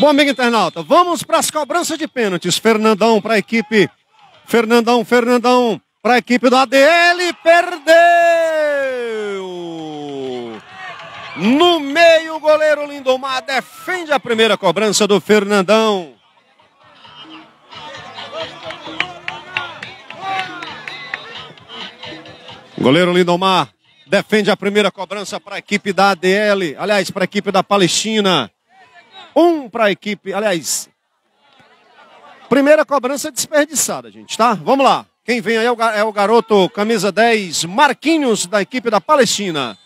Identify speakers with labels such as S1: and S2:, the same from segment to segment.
S1: Bom, amigo internauta, vamos para as cobranças de pênaltis. Fernandão para a equipe. Fernandão, Fernandão para a equipe do ADL. Perdeu! No meio, o goleiro Lindomar defende a primeira cobrança do Fernandão. goleiro Lindomar defende a primeira cobrança para a equipe da ADL, aliás, para a equipe da Palestina. Um para a equipe, aliás. Primeira cobrança desperdiçada, gente, tá? Vamos lá. Quem vem aí é o é garoto, camisa 10, Marquinhos, da equipe da Palestina.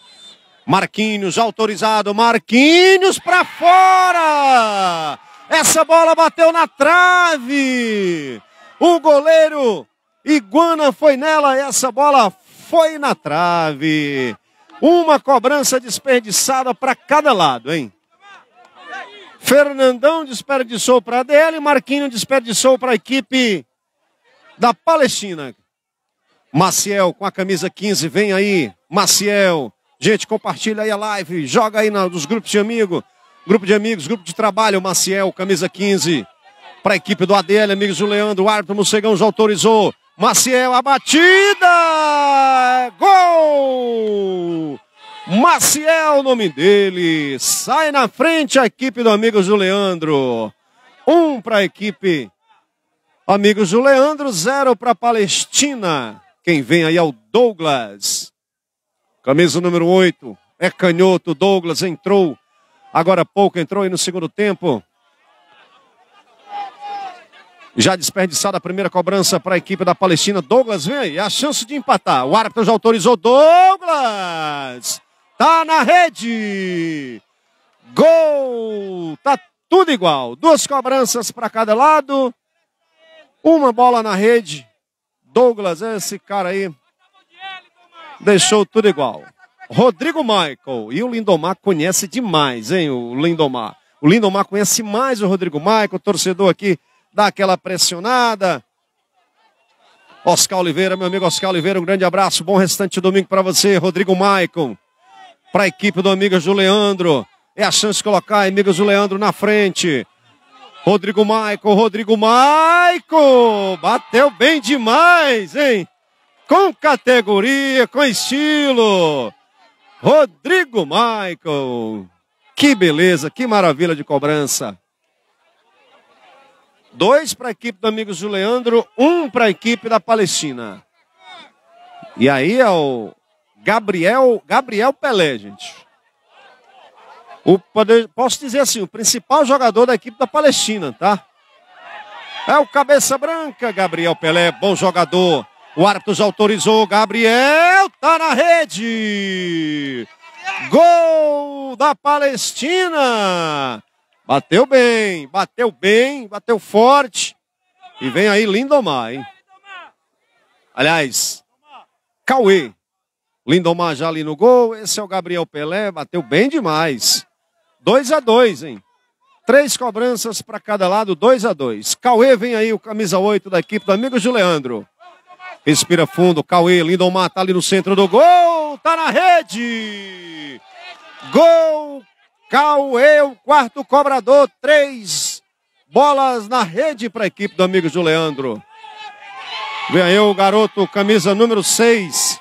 S1: Marquinhos autorizado, Marquinhos para fora! Essa bola bateu na trave! O goleiro Iguana foi nela e essa bola foi na trave. Uma cobrança desperdiçada para cada lado, hein? Fernandão desperdiçou para a DL, Marquinhos desperdiçou para a equipe da Palestina. Maciel com a camisa 15, vem aí, Maciel. Gente, compartilha aí a live, joga aí nos grupos de amigo, grupo de amigos, grupo de trabalho, Maciel, camisa 15. Para a equipe do ADL, amigos do Leandro, o árbitro Mocegão já autorizou. Maciel, a batida! Gol! Maciel, nome dele. Sai na frente a equipe do amigo do Leandro. Um para a equipe amigo do Leandro, zero para a Palestina. Quem vem aí é o Douglas. Camisa número 8. É canhoto. Douglas entrou. Agora há pouco entrou aí no segundo tempo. Já desperdiçada a primeira cobrança para a equipe da Palestina. Douglas vem aí. A chance de empatar. O árbitro já autorizou. Douglas! Tá na rede! Gol! Tá tudo igual. Duas cobranças para cada lado. Uma bola na rede. Douglas, esse cara aí, deixou tudo igual. Rodrigo Michael. E o Lindomar conhece demais, hein, o Lindomar. O Lindomar conhece mais o Rodrigo Michael, torcedor aqui dá aquela pressionada. Oscar Oliveira, meu amigo Oscar Oliveira, um grande abraço, bom restante de domingo para você, Rodrigo Michael para a equipe do amigo do Leandro. É a chance de colocar Amigas do Leandro na frente. Rodrigo Maico, Rodrigo Maico! Bateu bem demais, hein? Com categoria, com estilo. Rodrigo Michael. Que beleza, que maravilha de cobrança. Dois para a equipe do Amigos do Leandro, um para a equipe da Palestina. E aí é o Gabriel, Gabriel Pelé, gente. O, posso dizer assim, o principal jogador da equipe da Palestina, tá? É o cabeça branca, Gabriel Pelé, bom jogador. O árbitro já autorizou, Gabriel tá na rede. Gol da Palestina. Bateu bem, bateu bem, bateu forte. E vem aí Lindomar, hein? Aliás, Cauê. Lindomar já ali no gol. Esse é o Gabriel Pelé, bateu bem demais. 2 a 2 hein? Três cobranças para cada lado, 2 a 2 Cauê vem aí, o camisa 8 da equipe do Amigos de Leandro. Respira fundo, Cauê, Lindomar tá ali no centro do gol, tá na rede! Gol, Cauê, o quarto cobrador, três bolas na rede para a equipe do Amigos do Leandro. Vem aí o garoto, camisa número 6,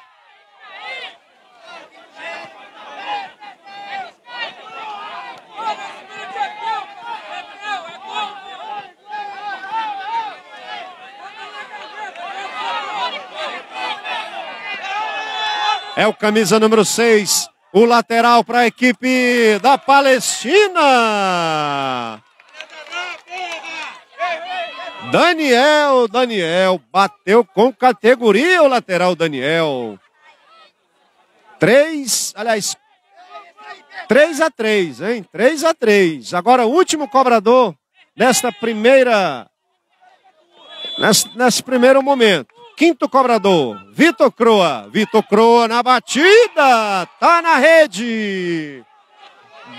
S1: É o camisa número 6, o lateral para a equipe da Palestina. Daniel, Daniel, bateu com categoria o lateral Daniel. 3, aliás, 3 a 3, hein? 3 a 3. Agora o último cobrador nesta primeira nesse, nesse primeiro momento quinto cobrador, Vitor Croa. Vitor Croa na batida, tá na rede.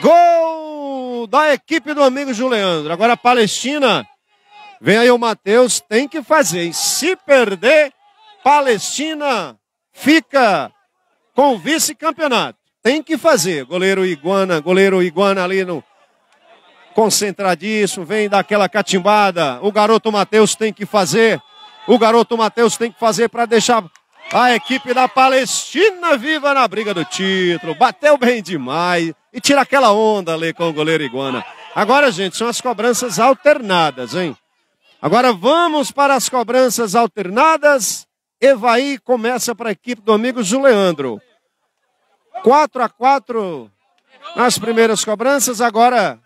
S1: Gol da equipe do amigo Juliandro. Agora a Palestina, vem aí o Matheus, tem que fazer. E se perder, Palestina fica com vice-campeonato. Tem que fazer. Goleiro Iguana, goleiro Iguana ali no concentradíssimo, vem daquela catimbada. O garoto Matheus tem que fazer o garoto Matheus tem que fazer para deixar a equipe da Palestina viva na briga do título. Bateu bem demais e tira aquela onda ali com o goleiro Iguana. Agora, gente, são as cobranças alternadas, hein? Agora vamos para as cobranças alternadas. Evaí começa para a equipe do amigo Juleandro. 4 a 4 nas primeiras cobranças. Agora,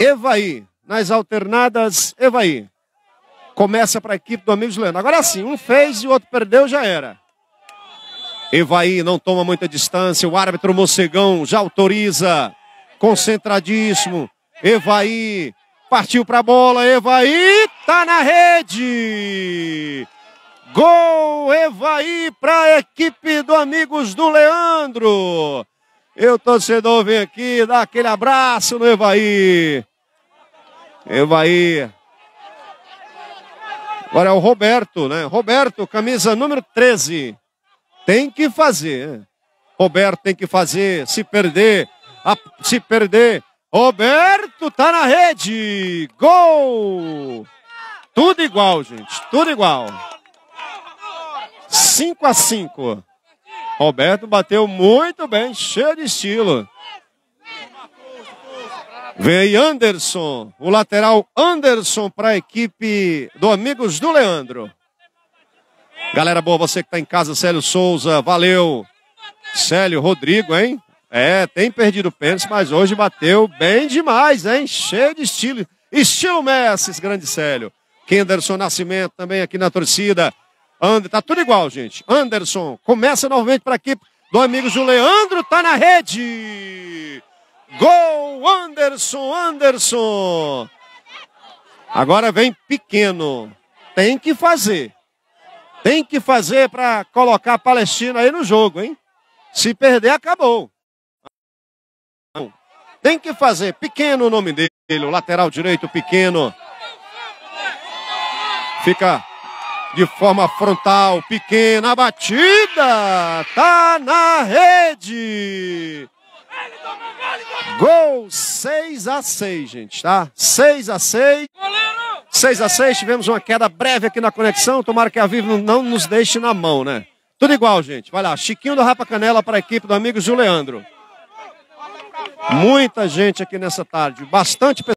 S1: Evaí. Nas alternadas, Evaí. Começa para a equipe do Amigos Leandro. Agora sim, um fez e o outro perdeu, já era. Evaí não toma muita distância. O árbitro Mocegão já autoriza. Concentradíssimo. Evaí partiu para a bola. Evaí tá na rede. Gol Evaí para a equipe do Amigos do Leandro. E o torcedor vem aqui, dá aquele abraço no Evaí. Evaí Agora é o Roberto, né? Roberto, camisa número 13. Tem que fazer. Né? Roberto tem que fazer. Se perder, a, se perder. Roberto tá na rede. Gol! Tudo igual, gente. Tudo igual. 5 a 5. Roberto bateu muito bem, cheio de estilo. Vem aí Anderson, o lateral Anderson para a equipe do Amigos do Leandro. Galera boa, você que está em casa, Célio Souza, valeu. Célio Rodrigo, hein? É, tem perdido pênalti, mas hoje bateu bem demais, hein? Cheio de estilo. Estilo Messi, grande Célio. Kenderson Nascimento também aqui na torcida. And, tá tudo igual, gente. Anderson começa novamente para a equipe do Amigos do Leandro, tá na rede. Gol, Anderson, Anderson. Agora vem pequeno. Tem que fazer. Tem que fazer para colocar a Palestina aí no jogo, hein? Se perder, acabou. Tem que fazer. Pequeno o nome dele. O lateral direito, pequeno. Fica de forma frontal. Pequena batida. Tá na rede. Gol 6 a 6, gente, tá? 6 a 6. 6 a 6, tivemos uma queda breve aqui na conexão. Tomara que a Vivo não nos deixe na mão, né? Tudo igual, gente. Vai lá, Chiquinho do Rapa Canela para a equipe do amigo Gil Leandro. Muita gente aqui nessa tarde, bastante pessoa.